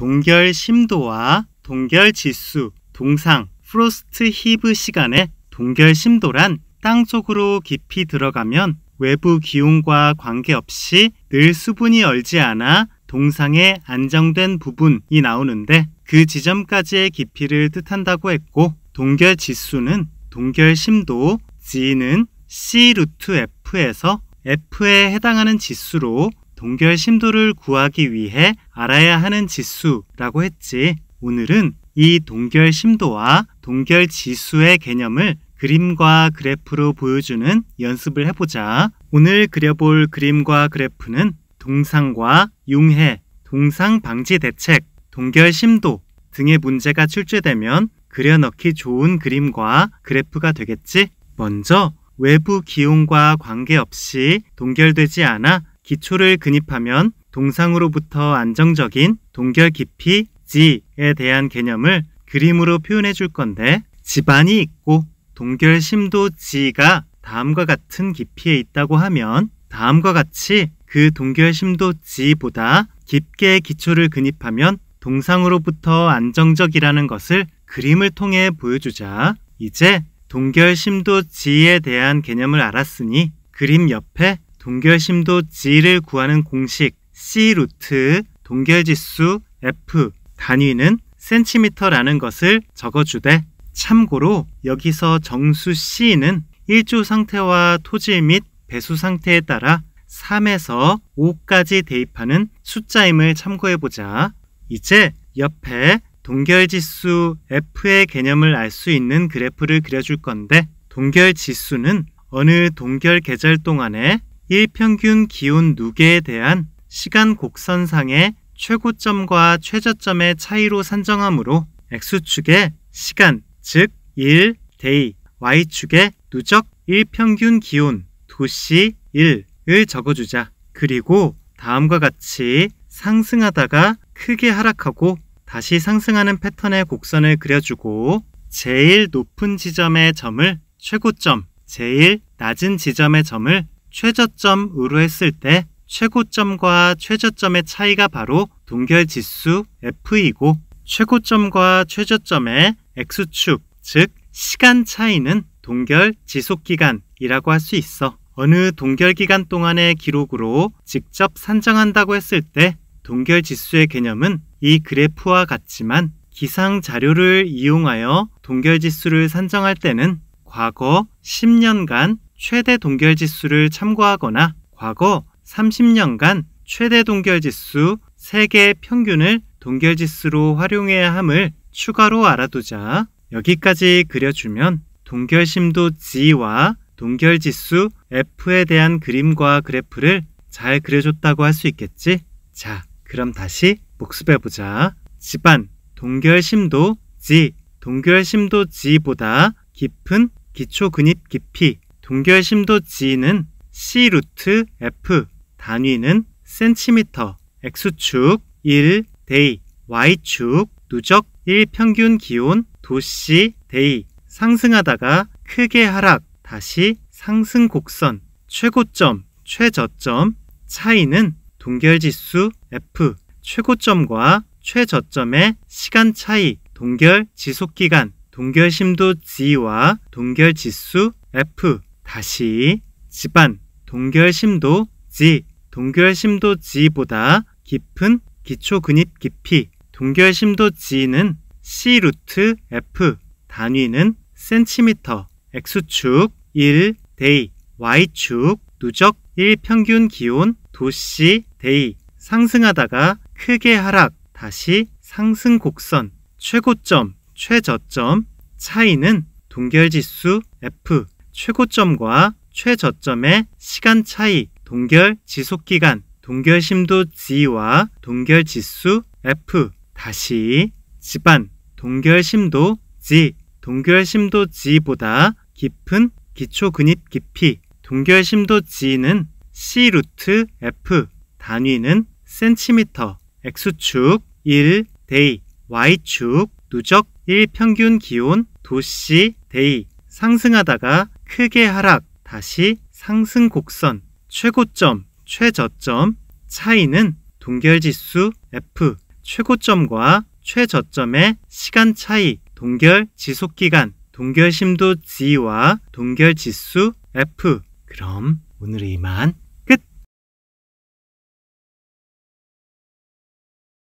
동결 심도와 동결 지수, 동상, 프로스트 히브 시간에 동결 심도란 땅 속으로 깊이 들어가면 외부 기온과 관계없이 늘 수분이 얼지 않아 동상의 안정된 부분이 나오는데 그 지점까지의 깊이를 뜻한다고 했고 동결 지수는 동결 심도 G는 C 루트 F에서 F에 해당하는 지수로 동결 심도를 구하기 위해 알아야 하는 지수라고 했지. 오늘은 이 동결 심도와 동결 지수의 개념을 그림과 그래프로 보여주는 연습을 해보자. 오늘 그려볼 그림과 그래프는 동상과 융해, 동상 방지 대책, 동결 심도 등의 문제가 출제되면 그려넣기 좋은 그림과 그래프가 되겠지. 먼저 외부 기온과 관계없이 동결되지 않아 기초를 근입하면 동상으로부터 안정적인 동결 깊이 G에 대한 개념을 그림으로 표현해 줄 건데 지반이 있고 동결 심도 G가 다음과 같은 깊이에 있다고 하면 다음과 같이 그 동결 심도 G보다 깊게 기초를 근입하면 동상으로부터 안정적이라는 것을 그림을 통해 보여주자. 이제 동결 심도 G에 대한 개념을 알았으니 그림 옆에 동결심도 G를 구하는 공식 C 루트 동결지수 F 단위는 c m 라는 것을 적어주되 참고로 여기서 정수 C는 일조 상태와 토질 및 배수 상태에 따라 3에서 5까지 대입하는 숫자임을 참고해보자. 이제 옆에 동결지수 F의 개념을 알 수 있는 그래프를 그려줄 건데 동결지수는 어느 동결 계절 동안에 일평균 기온 누계에 대한 시간 곡선상의 최고점과 최저점의 차이로 산정하므로 X축의 시간, 즉 1, 데이, Y축의 누적 일평균 기온 도시 1을 적어주자. 그리고 다음과 같이 상승하다가 크게 하락하고 다시 상승하는 패턴의 곡선을 그려주고 제일 높은 지점의 점을 최고점, 제일 낮은 지점의 점을 최저점 으로 했을 때 최고점과 최저점의 차이가 바로 동결 지수 F이고 최고점과 최저점의 X축, 즉 시간 차이는 동결 지속기간이라고 할 수 있어. 어느 동결 기간 동안의 기록으로 직접 산정한다고 했을 때 동결 지수의 개념은 이 그래프와 같지만 기상 자료를 이용하여 동결 지수를 산정할 때는 과거 10년간 최대 동결지수를 참고하거나 과거 30년간 최대 동결지수 세계 평균을 동결지수로 활용해야 함을 추가로 알아두자 여기까지 그려주면 동결심도 G와 동결지수 F에 대한 그림과 그래프를 잘 그려줬다고 할 수 있겠지? 자, 그럼 다시 복습해보자. 집안, 동결심도 G, 동결심도 G보다 깊은 기초근입 깊이, 동결심도 G는 C 루트 F, 단위는 센티미터, X축 1 데이, Y축 누적 1 평균 기온 도시 데이, 상승하다가 크게 하락, 다시 상승 곡선, 최고점, 최저점, 차이는 동결지수 F, 최고점과 최저점의 시간 차이, 동결 지속기간, 동결심도 G와 동결지수 F, 다시 집안 동결심도 G 동결심도 g 보다 깊은 기초근입 깊이 동결심도 g 는 C 루트 F 단위는 센티미터 X축 1 데이 Y축 누적 1 평균 기온 도시 데이 상승하다가 크게 하락 다시 상승 곡선 최고점 최저점 차이는 동결지수 F 최고점과 최저점의 시간 차이, 동결 지속기간, 동결 심도 G와 동결 지수 F, 다시 집안, 동결 심도 G, 동결 심도 G보다 깊은 기초 근입 깊이, 동결 심도 G는 C 루트 F, 단위는 센티미터, X축 1 데이, Y축 누적 1 평균 기온 도시 데이, 상승하다가 크게 하락, 다시 상승 곡선, 최고점, 최저점, 차이는 동결지수 F, 최고점과 최저점의 시간 차이, 동결 지속기간, 동결 심도 G와 동결 지수 F. 그럼 오늘 이만.